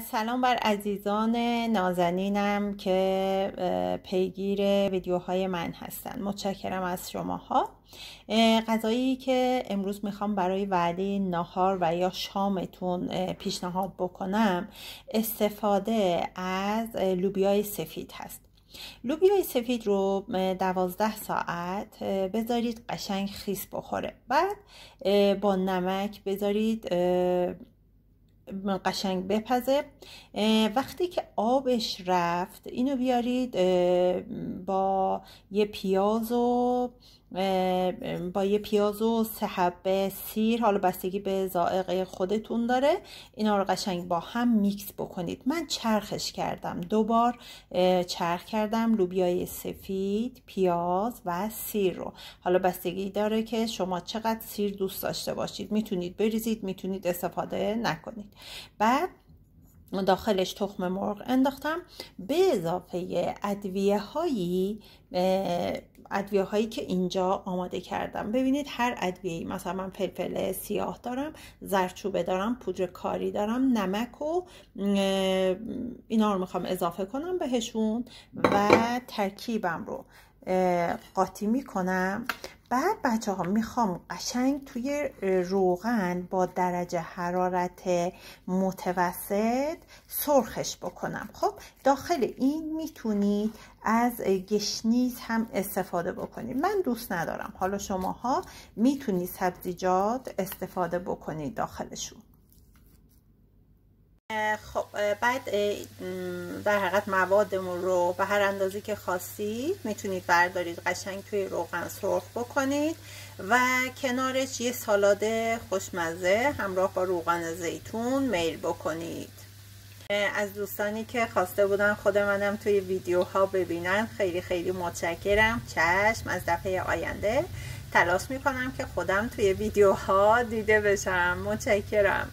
سلام بر عزیزان نازنینم که پیگیر ویدیوهای من هستن متشکرم از شماها غذایی که امروز میخوام برای وعده ناهار و یا شامتون پیشنهاد بکنم استفاده از لوبیای سفید هست لوبیای سفید رو دوازده ساعت بذارید قشنگ خیس بخوره بعد با نمک بذارید قشنگ بپزه وقتی که آبش رفت اینو بیارید با یه پیاز و با یه پیاز و سه حبه سیر حالا بستگی به ذائقه خودتون داره اینا رو قشنگ با هم میکس بکنید من چرخش کردم دوبار چرخ کردم لوبیای سفید پیاز و سیر رو حالا بستگی داره که شما چقدر سیر دوست داشته باشید میتونید بریزید میتونید استفاده نکنید بعد داخلش تخم مرغ انداختم به اضافه ادویه هایی ادویه هایی که اینجا آماده کردم ببینید هر ادویه مثلا من فلفل سیاه دارم زرچوبه دارم پودر کاری دارم نمک و اینا رو میخوام اضافه کنم بهشون و ترکیبم رو قاطی میکنم بعد بچه ها میخوام قشنگ توی روغن با درجه حرارت متوسط سرخش بکنم خب داخل این میتونید از گشنیز هم استفاده بکنید من دوست ندارم حالا شماها میتونید سبزیجات استفاده بکنید داخلشون خب بعد در حقیقت موادمون رو به هر اندازه که خواستید میتونید بردارید قشنگ توی روغن سرخ بکنید و کنارش یه سالاد خوشمزه همراه با روغن زیتون میل بکنید از دوستانی که خواسته بودن خود منم توی ویدیوها ببینن خیلی خیلی متشکرم چشم از دفعه آینده تلاش میکنم که خودم توی ویدیوها دیده بشم متشکرم